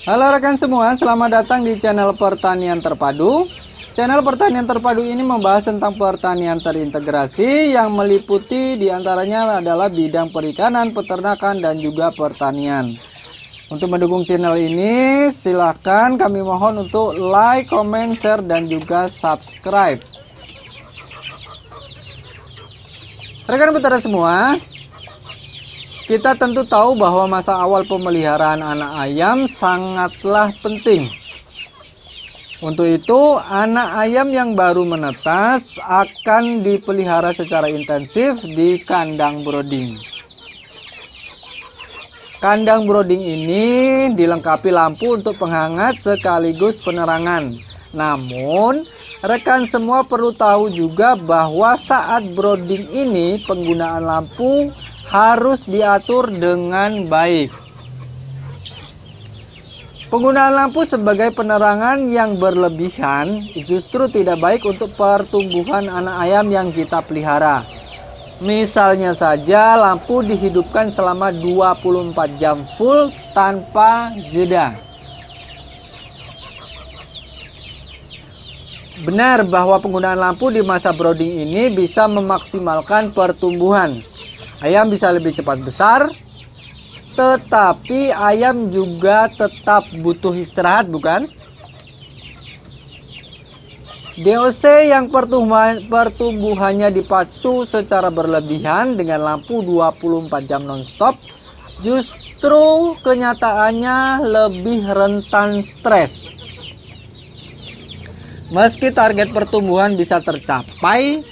Halo rekan semua, selamat datang di channel Pertanian Terpadu. Channel Pertanian Terpadu ini membahas tentang pertanian terintegrasi yang meliputi diantaranya adalah bidang perikanan, peternakan, dan juga pertanian. Untuk mendukung channel ini, silahkan kami mohon untuk like, comment, share, dan juga subscribe. Rekan petani semua, kita tentu tahu bahwa masa awal pemeliharaan anak ayam sangatlah penting. Untuk itu, anak ayam yang baru menetas akan dipelihara secara intensif di kandang brooding. Kandang brooding ini dilengkapi lampu untuk penghangat sekaligus penerangan. Namun, rekan semua perlu tahu juga bahwa saat brooding ini penggunaan lampu harus diatur dengan baik. Penggunaan lampu sebagai penerangan yang berlebihan justru tidak baik untuk pertumbuhan anak ayam yang kita pelihara. Misalnya saja lampu dihidupkan selama 24 jam full tanpa jeda. Benar bahwa penggunaan lampu di masa brooding ini bisa memaksimalkan pertumbuhan, Ayam bisa lebih cepat besar, tetapi ayam juga tetap butuh istirahat, bukan? DOC yang pertumbuhannya dipacu secara berlebihan dengan lampu 24 jam nonstop justru kenyataannya lebih rentan stres. Meski target pertumbuhan bisa tercapai,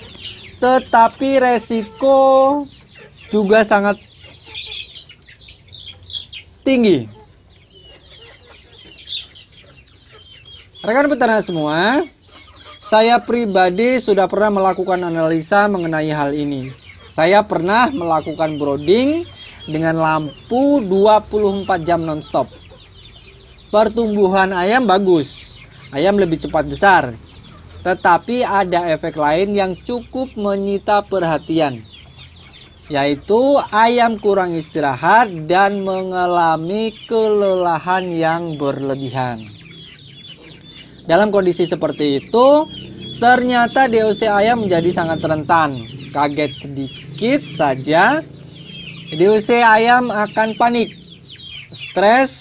tetapi resiko juga sangat tinggi. Rekan peternak semua, saya pribadi sudah pernah melakukan analisa mengenai hal ini. Saya pernah melakukan brooding dengan lampu 24 jam nonstop. Pertumbuhan ayam bagus, ayam lebih cepat besar. Tetapi ada efek lain yang cukup menyita perhatian yaitu ayam kurang istirahat dan mengalami kelelahan yang berlebihan. Dalam kondisi seperti itu, ternyata DOC ayam menjadi sangat rentan. Kaget sedikit saja, DOC ayam akan panik, stres,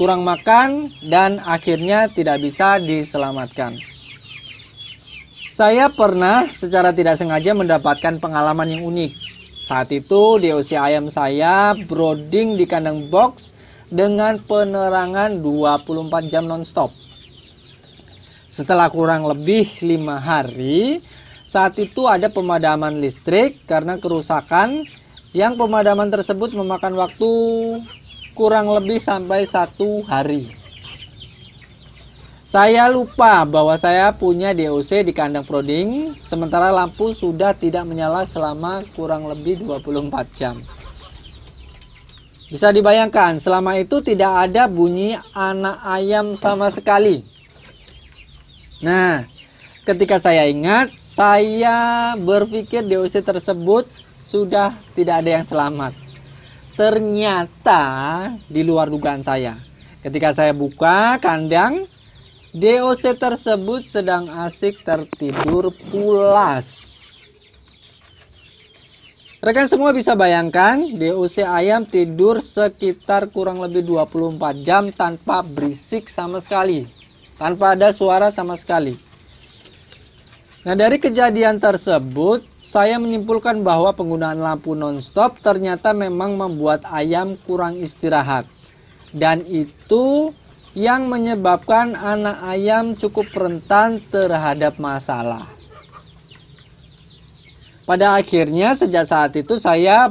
kurang makan, dan akhirnya tidak bisa diselamatkan. Saya pernah secara tidak sengaja mendapatkan pengalaman yang unik saat itu di usia ayam saya brooding di kandang box dengan penerangan 24 jam nonstop. Setelah kurang lebih lima hari, saat itu ada pemadaman listrik karena kerusakan yang pemadaman tersebut memakan waktu kurang lebih sampai satu hari. Saya lupa bahwa saya punya DOC di kandang proding, sementara lampu sudah tidak menyala selama kurang lebih 24 jam. Bisa dibayangkan, selama itu tidak ada bunyi anak ayam sama sekali. Nah, ketika saya ingat, saya berpikir DOC tersebut sudah tidak ada yang selamat. Ternyata di luar dugaan saya. Ketika saya buka kandang, DOC tersebut sedang asik tertidur pulas. Rekan semua bisa bayangkan DOC ayam tidur sekitar kurang lebih 24 jam tanpa berisik sama sekali. Tanpa ada suara sama sekali. Nah dari kejadian tersebut saya menyimpulkan bahwa penggunaan lampu nonstop ternyata memang membuat ayam kurang istirahat. Dan itu yang menyebabkan anak ayam cukup rentan terhadap masalah. Pada akhirnya sejak saat itu saya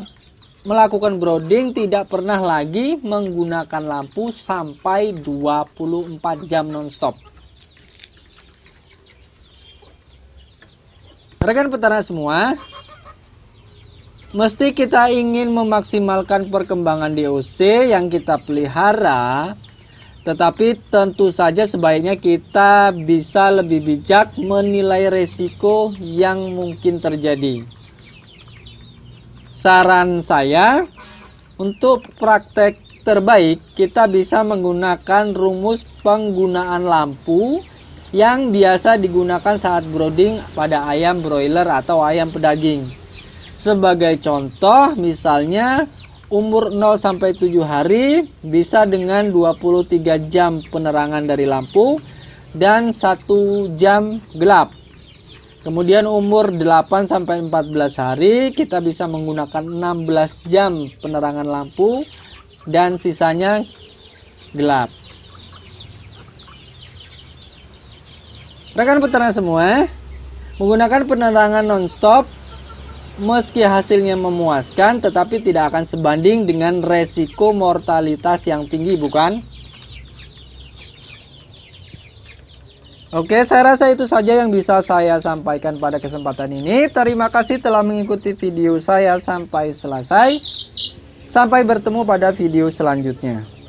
melakukan brooding tidak pernah lagi menggunakan lampu sampai 24 jam nonstop. Rekan peternak semua, mesti kita ingin memaksimalkan perkembangan DOC yang kita pelihara tetapi tentu saja sebaiknya kita bisa lebih bijak menilai resiko yang mungkin terjadi. Saran saya untuk praktek terbaik kita bisa menggunakan rumus penggunaan lampu yang biasa digunakan saat brooding pada ayam broiler atau ayam pedaging. Sebagai contoh misalnya umur 0 sampai 7 hari bisa dengan 23 jam penerangan dari lampu dan 1 jam gelap. Kemudian umur 8 sampai 14 hari kita bisa menggunakan 16 jam penerangan lampu dan sisanya gelap. Rekan peternak semua, menggunakan penerangan nonstop meski hasilnya memuaskan tetapi tidak akan sebanding dengan resiko mortalitas yang tinggi bukan? Oke, saya rasa itu saja yang bisa saya sampaikan pada kesempatan ini. Terima kasih telah mengikuti video saya sampai selesai. Sampai bertemu pada video selanjutnya.